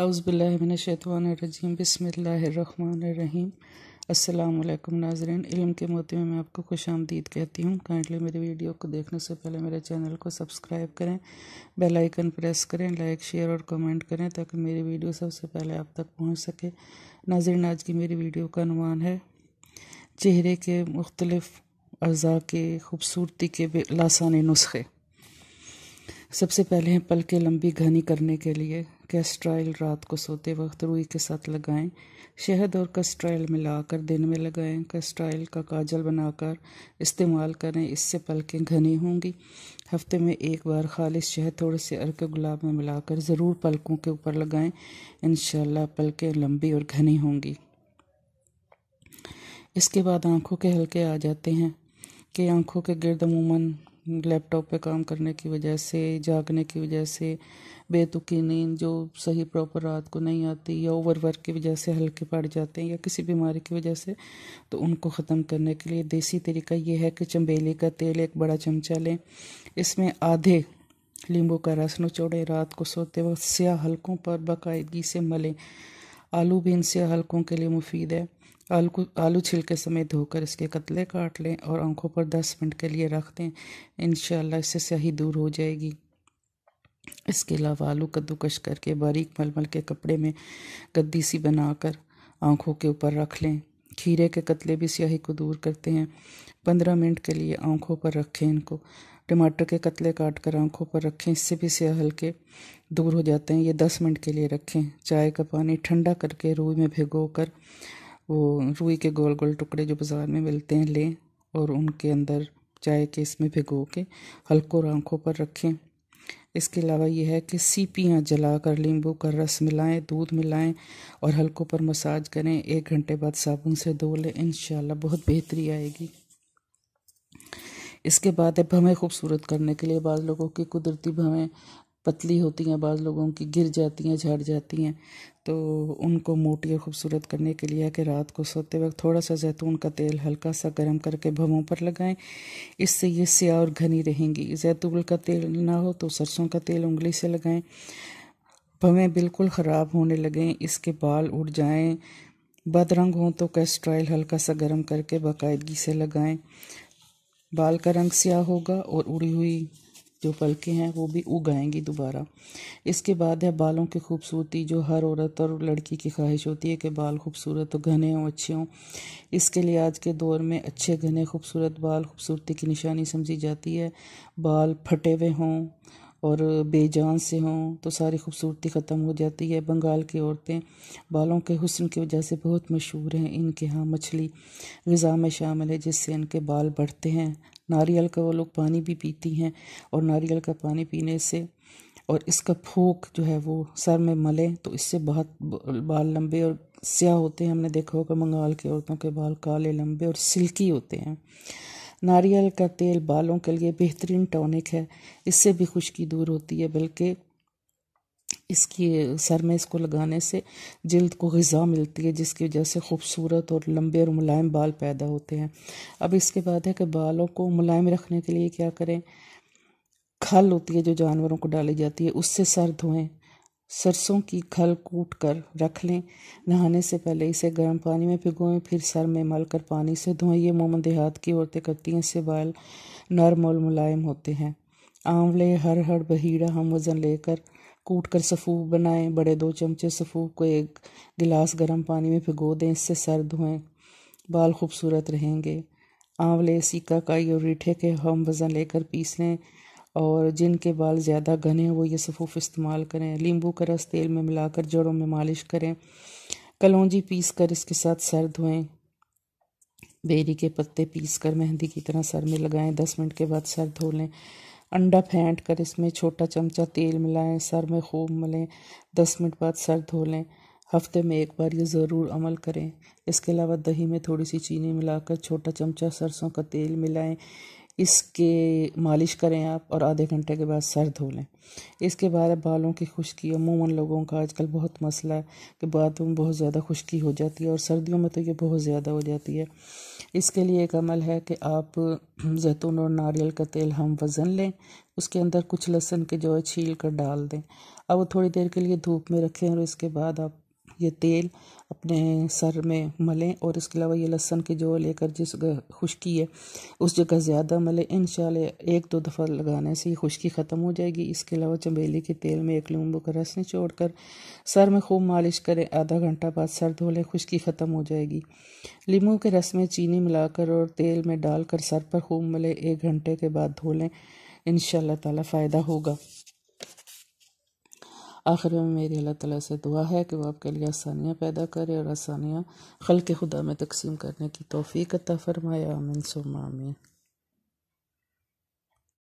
अउज़बिल्लिनशैतवानरजीम बसमीम अल्लाम नाजरन इलम के मोती में मैं आपको खुश आमदीद कहती हूँ काइंडली मेरी वीडियो को देखने से पहले मेरे चैनल को सब्सक्राइब करें बेल आइकन प्रेस करें लाइक शेयर और कमेंट करें ताकि मेरी वीडियो सबसे पहले आप तक पहुँच सके नाजरन आज की मेरी वीडियो का अनुमान है चेहरे के मुख्तलफ़ अज़ा के खूबसूरती के लासानी नुस्खे सबसे पहले हैं पल के लंबी घनी करने के लिए कैस्ट्राइल रात को सोते वक्त रुई के साथ लगाएं शहद और कैस्ट्राइल मिलाकर दिन में लगाएं कैस्ट्राइल का काजल बनाकर इस्तेमाल करें इससे पलकें घनी होंगी हफ्ते में एक बार खालिश शहद थोड़े से अर्क गुलाब में मिलाकर ज़रूर पलकों के ऊपर लगाएं इन पलकें लंबी और घनी होंगी इसके बाद आंखों के हल्के आ जाते हैं कि आंखों के गिरद अमूमन लैपटॉप पे काम करने की वजह से जागने की वजह से बेतुकी नींद जो सही प्रॉपर रात को नहीं आती या ओवर वर्क की वजह से हल्के पड़ जाते हैं या किसी बीमारी की वजह से तो उनको ख़त्म करने के लिए देसी तरीका ये है कि चम्बेली का तेल एक बड़ा चमचा लें इसमें आधे नींबू का रस निचोड़ें रात को सोते वक्त स्याह हल्कों पर बाकायदगी से मलें आलू भी इन स्याह हल्कों के लिए मुफीद है आलू को आलू छिलके समेत धोकर इसके कतले काट लें और आंखों पर दस मिनट के लिए रख दें इन इससे स्याही दूर हो जाएगी इसके अलावा आलू कद्दूकश करके बारीक मलमल के कपड़े में गद्दी सी बनाकर आँखों के ऊपर रख लें खीरे के कतले भी स्याही को दूर करते हैं पंद्रह मिनट के लिए आँखों पर रखें इनको टमाटर के कतले काट कर आँखों पर रखें इससे भी स्याह हल्के दूर हो जाते हैं ये दस मिनट के लिए रखें चाय का पानी ठंडा करके रूई में भिगो कर वो रूई के गोल गोल टुकड़े जो बाज़ार में मिलते हैं लें और उनके अंदर चाय के इसमें भिगो के हल्को आँखों पर रखें इसके अलावा यह है कि सीपियाँ जला कर नींबू का रस मिलाएं दूध मिलाएं और हल्कों पर मसाज करें एक घंटे बाद साबुन से धो लें इन बहुत बेहतरी आएगी इसके बाद है भवें खूबसूरत करने के लिए बाद लोगों की कुदरती भवें पतली होती हैं बाज़ लोगों की गिर जाती हैं झड़ जाती हैं तो उनको मोटी और ख़ूबसूरत करने के लिए कि रात को सोते वक्त थोड़ा सा जैतून का तेल हल्का सा गर्म करके भवों पर लगाएं इससे ये स्याह और घनी रहेंगी जैतूल का तेल ना हो तो सरसों का तेल उंगली से लगाएं भवें बिल्कुल ख़राब होने लगें इसके बाल उड़ जाएँ बदरंग हों तो कैस्ट्राइल हल्का सा गर्म करके बाकायदगी से लगाएँ बाल का रंग स्याह होगा और उड़ी हुई जो पलकें हैं वो भी उगाएंगी दोबारा इसके बाद है बालों की खूबसूरती जो हर औरत और लड़की की ख्वाहिश होती है कि बाल खूबसूरत हो घने हों अच्छे हों इसके लिए आज के दौर में अच्छे घने खूबसूरत बाल खूबसूरती की निशानी समझी जाती है बाल फटे हुए हों और बेजान से हों तो सारी खूबसूरती ख़त्म हो जाती है बंगाल की औरतें बालों के हुसन की वजह से बहुत मशहूर हैं इनके यहाँ मछली गज़ा में शामिल है जिससे इनके बाल बढ़ते हैं नारियल का वो लोग पानी भी पीती हैं और नारियल का पानी पीने से और इसका फूक जो है वो सर में मलें तो इससे बहुत बाल लंबे और स्याह होते हैं हमने देखा होगा बंगाल की औरतों के बाल काले लंबे और सिल्की होते हैं नारियल का तेल बालों के लिए बेहतरीन टॉनिक है इससे भी खुश्की दूर होती है बल्कि इसकी सर में इसको लगाने से जल्द को गज़ा मिलती है जिसकी वजह से खूबसूरत और लंबे और मुलायम बाल पैदा होते हैं अब इसके बाद है कि बालों को मुलायम रखने के लिए क्या करें खल होती है जो जानवरों को डाली जाती है उससे सर धोएं सरसों की खल कूट कर रख लें नहाने से पहले इसे गर्म पानी में भिगोएं फिर सर में मल कर पानी से धोएं ये मोमन देहात की औरतें करती हैं इससे बाल नरम और मुलायम होते हैं आंवले हर हर बहीड़ा हम वज़न लेकर कूट कर सफ़ूफ बनाएं बड़े दो चमचे सफ़ूफ को एक गिलास गर्म पानी में भिगो दें इससे सर धोएं बाल खूबसूरत रहेंगे आंवले सीका काई और रीठे के हम वज़न लेकर पीस लें और जिनके बाल ज़्यादा घने हैं वो ये सफ़ूफ इस्तेमाल करें नींबू का रस तेल में मिलाकर जड़ों में मालिश करें कलौजी पीस कर इसके साथ सर धोएं बेरी के पत्ते पीस कर मेहंदी की तरह सर में लगाएं दस मिनट के बाद सर धो लें अंडा फेंट कर इसमें छोटा चमचा तेल मिलाएं सर में खूब मलें दस मिनट बाद सर धो लें हफ्ते में एक बार ये ज़रूर अमल करें इसके अलावा दही में थोड़ी सी चीनी मिलाकर छोटा चमचा सरसों का तेल मिलाएं इसके मालिश करें आप और आधे घंटे के बाद सर धो लें इसके बाद बालों की खुश्की अमूमन लोगों का आजकल बहुत मसला है कि बातों में बहुत ज़्यादा खुश्की हो जाती है और सर्दियों में तो ये बहुत ज़्यादा हो जाती है इसके लिए एक अमल है कि आप जैतून और नारियल का तेल हम वज़न लें उसके अंदर कुछ लहसुन के जो है छील कर डाल दें अब वो थोड़ी देर के लिए धूप में रखें और इसके बाद आप ये तेल अपने सर में मलें और इसके अलावा ये लहसन के जो लेकर जिस खुश्की है उस जगह ज़्यादा मलें इन एक दो दफ़ा लगाने से ये खुश्की ख़त्म हो जाएगी इसके अलावा चमेली के तेल में एक नींबू का रस निचोड़ कर सर में खूब मालिश करें आधा घंटा बाद सर धो लें खुश्की ख़त्म हो जाएगी लींबू के रस में चीनी मिलाकर और तेल में डालकर सर पर खूब मलें एक घंटे के बाद धो लें इन तला फ़ायदा होगा आखिर में मेरी अल्लाह ताला से दुआ है कि वो आपके लिए आसानियाँ पैदा करे और आसानियाँ खल के खुदा में तकसीम करने की तोफ़ी अता फ़रमाए अमिन सुम